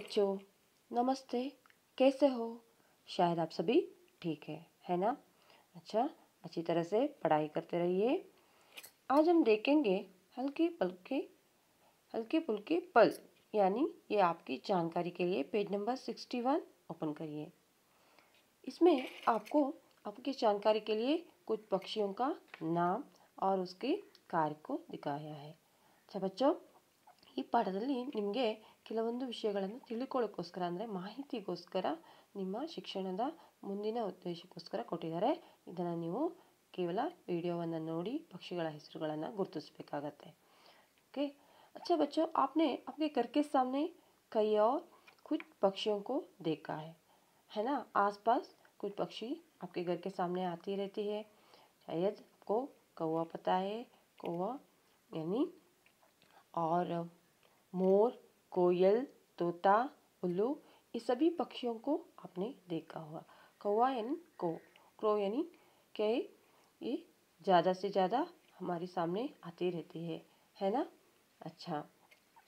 बच्चों नमस्ते कैसे हो शायद आप सभी ठीक है है ना अच्छा अच्छी तरह से पढ़ाई करते रहिए आज हम देखेंगे हल्के पल्के हल्के पुल्के पल यानी ये आपकी जानकारी के लिए page number sixty one open करिए इसमें आपको आपकी जानकारी के लिए कुछ पक्षियों का नाम और उसके कार्य को दिखाया है अच्छा बच्चों ये ಪಾಠದಲ್ಲಿ ನಿಮಗೆ ಕೇವಲ ಒಂದು ವಿಷಯಗಳನ್ನು ತಿಳಿದುಕೊಳ್ಳುವುದಕ್ಕೋಸ್ಕರ ಅಂದ್ರೆ ಮಾಹಿತಿಗೋಸ್ಕರ ನಿಮ್ಮ ಶಿಕ್ಷಣದ ಮುಂದಿನ ಉದ್ದೇಶಕ್ಕೋಸ್ಕರ ಕೊಟ್ಟಿದ್ದಾರೆ ಇದನ್ನ ನೀವು ಕೇವಲ ವಿಡಿಯೋವನ್ನ ನೋಡಿ ಪಕ್ಷಿಗಳ ಹೆಸರುಗಳನ್ನು ಗುರುತಿಸಬೇಕಾಗುತ್ತೆ ಓಕೆ ಅಚ್ಚಾ ಬಚ್ಚೋ आपने अपने घर के सामने कई और कुछ पक्षियों को देखा है है ना आसपास कुछ पक्षी आपके घर के सामने आती रहती है शायद आपको कौवा पता है कौवा यानी और मोर कोयल तोता उल्लू ये सभी पक्षियों को आपने देखा हुआ कौआ एन को क्रोयनी के ई ज्यादा से ज्यादा हमारे सामने आती रहती है है ना अच्छा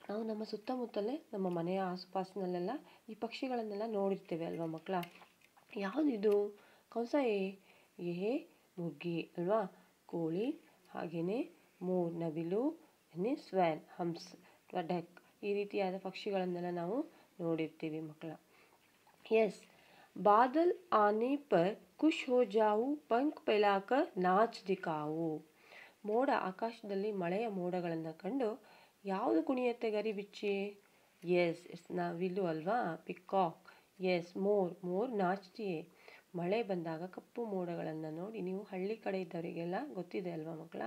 हम ನಮ್ಮ ಸುತ್ತಮುತ್ತಲ್ಲೇ ನಮ್ಮ ಮನೆಯ ಆಸುಪಾಸಿನಲ್ಲೇ ಇ ಪಕ್ಷಿಗಳನ್ನೆಲ್ಲ ನೋಡಿರ್ತೀವಿ ಅಲ್ವಾ ಮಕ್ಕಳ ಯಾವುದು कौन सा ये ये मुगे ಅಲ್ವಾ ಕೋಳಿ ಹಾಗೇನೇ ಮೂ ನವಿಲು ಯನಿ ಸ್ವಯಂ ಹಂಸ್ ಗಡಕ್ ಈ ರೀತಿಯಾದ ಪಕ್ಷಿಗಳನ್ನೆಲ್ಲ ನಾವು ನೋಡಿರ್ತೀವಿ ಮಕ್ಕಳ ಎಸ್ ಬಾದಲ್ ಆನೆ ಪರ್ ಖುಷ್ ಹೋ ಜಾವು ಪಂಕ್ ಪೈಲಾಕ ನಾಚ್ ದಿಕಾವು ಮೋಡ ಆಕಾಶದಲ್ಲಿ ಮಳೆಯ ಮೋಡಗಳನ್ನು ಕಂಡು ಯಾವುದು ಕುಣಿಯತ್ತೆ ಗರಿ ಬಿಚ್ಚಿ ಎಸ್ ಎಸ್ ನಾವಿಲ್ಲು ಅಲ್ವಾ ಪಿಕಾಕ್ ಎಸ್ ಮೋರ್ ಮೋರ್ ನಾಚ್ತಿಯೇ ಮಳೆ ಬಂದಾಗ ಕಪ್ಪು ಮೋಡಗಳನ್ನು ನೋಡಿ ನೀವು ಹಳ್ಳಿ ಕಡೆ ಇದ್ದವರಿಗೆಲ್ಲ ಗೊತ್ತಿದೆ ಅಲ್ವಾ ಮಕ್ಕಳ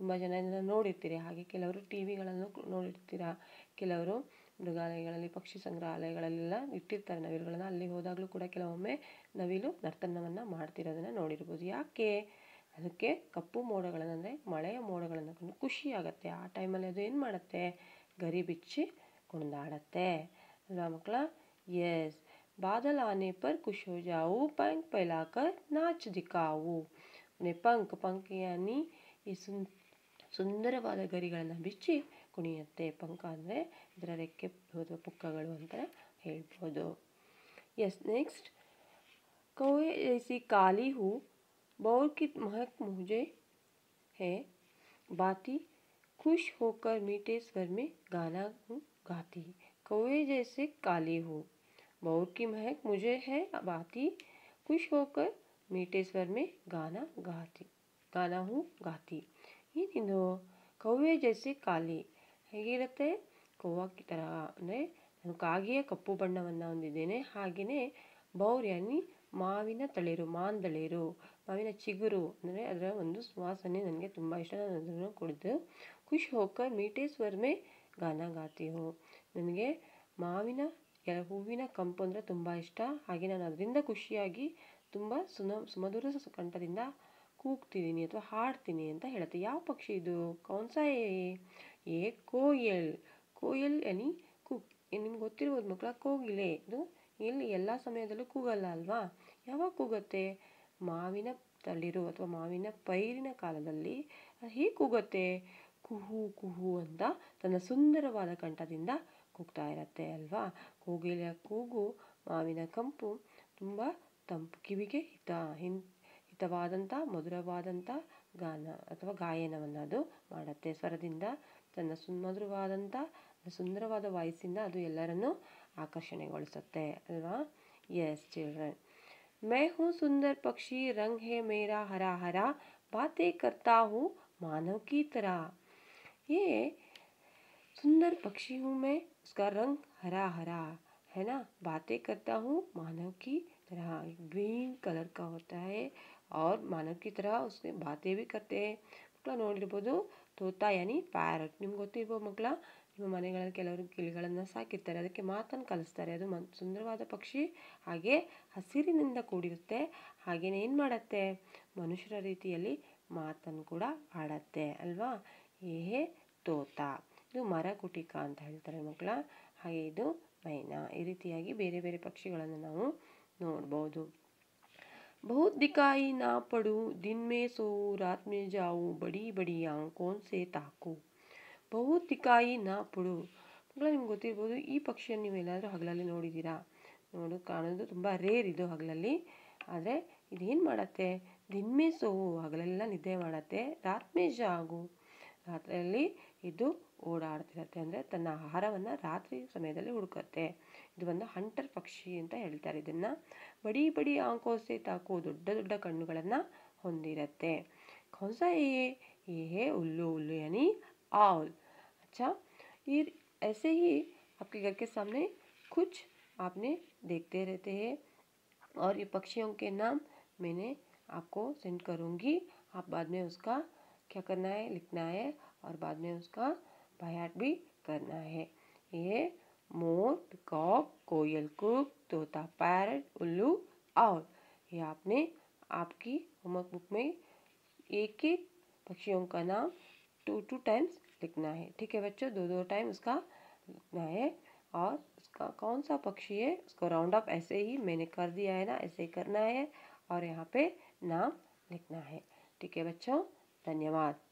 ತುಂಬ ಇದನ್ನು ನೋಡಿರ್ತೀರಿ ಹಾಗೆ ಕೆಲವರು ಟಿ ವಿಗಳನ್ನು ನೋಡಿರ್ತೀರ ಕೆಲವರು ಮೃಗಾಲಯಗಳಲ್ಲಿ ಪಕ್ಷಿ ಸಂಗ್ರಹಾಲಯಗಳಲ್ಲೆಲ್ಲ ಇಟ್ಟಿರ್ತಾರೆ ನವಿಲುಗಳನ್ನು ಅಲ್ಲಿ ಹೋದಾಗಲೂ ಕೂಡ ಕೆಲವೊಮ್ಮೆ ನವಿಲು ನರ್ತನವನ್ನು ಮಾಡ್ತಿರೋದನ್ನು ನೋಡಿರ್ಬೋದು ಯಾಕೆ ಅದಕ್ಕೆ ಕಪ್ಪು ಮೋಡಗಳನ್ನು ಅಂದರೆ ಮಳೆಯ ಮೋಡಗಳನ್ನು ಕಂಡು ಖುಷಿ ಆ ಟೈಮಲ್ಲಿ ಅದು ಏನು ಮಾಡುತ್ತೆ ಗರಿ ಬಿಚ್ಚಿ ಕುಣಿದಾಡತ್ತೆ ಅಲ್ವಾ ಮಕ್ಕಳ ಎಸ್ ಬಾದಲ್ ಆನೆ ಪರ್ ಖುಷ್ ಹೋ ಜಾವು ಪಂಕ್ ಪೈಲಾಕರ್ ನಾಚ್ ದಿಖಾವು ಪಂಕ್ ಪಂಕ್ ಯಾನಿ ಈ ಸುನ್ सुंदर वाद गरी ಕುಣಿಯುತ್ತೆ ಪಂಕ ಅಂದರೆ ಇದರ ರೆಕ್ಕೆ ಅಥವಾ ಪುಕ್ಕಗಳು ಅಂತ कौए जैसी काली हो बौर की महक मुझे है बाती खुश होकर मीठे स्वर में गाना गाती कौए जैसे काली हो बौर की महक मुझे है बाती खुश होकर मीठे स्वर में गाना गाती गाना हूँ गाती ಏನಿದು ಕವ್ವೆ ಜೈಸಿ ಕಾಲಿ ಹೇಗಿರುತ್ತೆ ಕೋವಾ ಥರ ಅಂದರೆ ನಾನು ಕಾಗೆಯ ಕಪ್ಪು ಬಣ್ಣವನ್ನು ಹೊಂದಿದ್ದೇನೆ ಹಾಗೆಯೇ ಬೌರ್ಯಾನಿ ಮಾವಿನ ತಳಿರು ಮಾಂದಳಿರು ಮಾವಿನ ಚಿಗುರು ಅಂದರೆ ಅದರ ಒಂದು ಸುವಾಸನೆ ನನಗೆ ತುಂಬ ಇಷ್ಟ ನಾನು ಅದನ್ನು ಕುಡಿದು ಖುಷ್ ಹೋಕರ್ ಮೀಟೆ ಸ್ವರ್ಮೆ ಗಾನ ಗಾತಿ ನನಗೆ ಮಾವಿನ ಹೂವಿನ ಕಂಪು ಅಂದರೆ ತುಂಬ ಇಷ್ಟ ಹಾಗೆ ನಾನು ಅದರಿಂದ ಖುಷಿಯಾಗಿ ತುಂಬ ಸುನ ಸುಮಧುರ ಕಂಠದಿಂದ ಕೂಗ್ತಿದ್ದೀನಿ ಅಥವಾ ಹಾಡ್ತೀನಿ ಅಂತ ಹೇಳುತ್ತೆ ಯಾವ ಪಕ್ಷಿ ಇದು ಕೌನ್ಸ ಏ ಕೋಯಲ್ ಕೋಯಲ್ ಎನಿ ಕೂಗ್ ನಿಮ್ಗೆ ಗೊತ್ತಿರ್ಬೋದು ಮಕ್ಕಳ ಕೋಗಿಲೆ ಇದು ಇಲ್ಲಿ ಎಲ್ಲ ಸಮಯದಲ್ಲೂ ಕೂಗಲ್ಲ ಅಲ್ವಾ ಯಾವಾಗ ಕೂಗುತ್ತೆ ಮಾವಿನ ತಳಿರು ಅಥವಾ ಮಾವಿನ ಪೈರಿನ ಕಾಲದಲ್ಲಿ ಹೀಗೆ ಕೂಗುತ್ತೆ ಕುಹು ಕುಹು ಅಂತ ತನ್ನ ಸುಂದರವಾದ ಕಂಠದಿಂದ ಕೂಗ್ತಾ ಇರತ್ತೆ ಅಲ್ವಾ ಕೋಗಿಲೆಯ ಕೂಗು ಮಾವಿನ ಕಂಪು ತುಂಬ ತಂಪು ಕಿವಿಗೆ ಹಿತ ಹಿಂ ಇಷ್ಟವಾದಂಥ ಮಧುರವಾದಂಥ ಗಾನ ಅಥವಾ ಗಾಯನವನ್ನು ಅದು ಮಾಡುತ್ತೆ ಸ್ವರದಿಂದ ತನ್ನ ಸುಮಧುರವಾದಂಥ ಸುಂದರವಾದ ವಾಯ್ಸಿಂದ ಅದು ಎಲ್ಲರನ್ನೂ ಆಕರ್ಷಣೆಗೊಳಿಸುತ್ತೆ ಅಲ್ವಾ ಎಸ್ ಚಿಲ್ಡ್ರನ್ ಮೈ ಹೂ ಸುಂದರ್ ಪಕ್ಷಿ ರಂಗ್ ಹೇ ಮೇರಾ ಹರ ಹರ ಬಾತೆ ಕರ್ತಾ ಹೂ मानव की तरह ये सुंदर पक्षी ಹೂ मैं उसका रंग हरा हरा है ना बातें करता हूँ मानव की तरह ग्रीन कलर का होता है ಅವ್ರ मानव की तरह उसने ಮಕ್ಕಳು ನೋಡಿರ್ಬೋದು ತೋತ ಯಾನಿ ಪ್ಯಾರಟ್ ನಿಮ್ಗೆ ಗೊತ್ತಿರ್ಬೋದು ಮಕ್ಕಳ ನಿಮ್ಮ ಮನೆಗಳಲ್ಲಿ ಕೆಲವರು ಗಿಳಿಗಳನ್ನು ಸಾಕಿರ್ತಾರೆ ಅದಕ್ಕೆ ಮಾತನ್ನು ಕಲಿಸ್ತಾರೆ ಅದು ಮನ್ ಸುಂದರವಾದ ಪಕ್ಷಿ ಹಾಗೆ ಹಸಿರಿನಿಂದ ಕೂಡಿರುತ್ತೆ ಹಾಗೆಯೇ ಏನು ಮಾಡತ್ತೆ ಮನುಷ್ಯರ ರೀತಿಯಲ್ಲಿ ಮಾತನ್ನು ಕೂಡ ಆಡತ್ತೆ ಅಲ್ವಾ ಏಹೆ ತೋತ ಇದು ಮರಕುಟಿಕ ಅಂತ ಹೇಳ್ತಾರೆ ಮಕ್ಕಳ ಹಾಗೆ ಇದು ಮೈನಾ ಈ ರೀತಿಯಾಗಿ ಬೇರೆ ಬೇರೆ ಪಕ್ಷಿಗಳನ್ನು ನಾವು ನೋಡ್ಬೋದು बहुत ದಿಕಾಯಿ ನಾ पड़ूँ दिन में सो रात ಬಡಿ जाऊँ बड़ी बड़ी ತಾಕು ಬಹುತ್ ದಿಕಾಯಿ ನಾ ಪುಡು ಮಕ್ಕಳು ನಿಮ್ಗೆ ಗೊತ್ತಿರ್ಬೋದು ಈ ಪಕ್ಷಿಯನ್ನು ನೀವು ಎಲ್ಲಾದರೂ ಹಗಲಲ್ಲಿ ನೋಡಿದ್ದೀರಾ ನೋಡು ಕಾಣೋದು ತುಂಬ ರೇರ್ ಇದು ಹಗಲಲ್ಲಿ ಆದರೆ ಇದೇನು ಮಾಡತ್ತೆ ದಿನಮೇ ಸೋವು ಹಗಲೆಲ್ಲ ನಿದ್ದೆ ಮಾಡತ್ತೆ ರಾತ್ಮೇಜ ಜಾಗು ರಾತ್ರಿಯಲ್ಲಿ ಇದು ಒಡಾ ಅರತೆ ಅಂದ್ರೆ ತನ್ನ ಆಹಾರವನ್ನ ರಾತ್ರಿ ಸಮಯದಲ್ಲಿ ಹುಡುಕುತ್ತೆ ಇದು ಒಂದು ಹಂಟರ್ ಪಕ್ಷಿ ಅಂತ ಹೇಳ್ತಾರೆ ಇದನ್ನ ಬಡಿಬಡಿ ಆಂಕೋಸ್ ಸೇ ತಾಕು ದೊಡ್ಡ ದೊಡ್ಡ ಕಣ್ಣುಗಳನ್ನು ಹೊಂದಿರುತ್ತೆ ಕೋಸೈ ಈ ಉल्लू ಉल्लू ಯಾನಿ ಔಲ್ আচ্ছা ಈ ऐसे ही आपके घर के सामने कुछ आपने देखते रहते हैं और ये पक्षियों के नाम मैंने आपको सेंड करूंगी आप बाद में उसका क्या करना है लिखना है और बाद में उसका बयान भी करना है ये मोर कॉक कोयल कुक तोता पैरट उल्लू और ये आपने आपकी होमवर्क बुक में एक एक पक्षियों का नाम टू टू टाइम्स लिखना है ठीक है बच्चों दो दो टाइम उसका लिखना है और उसका कौन सा पक्षी है उसको राउंड अप ऐसे ही मैंने कर दिया है ना ऐसे ही करना है और यहाँ पे नाम लिखना है ठीक है बच्चों धन्यवाद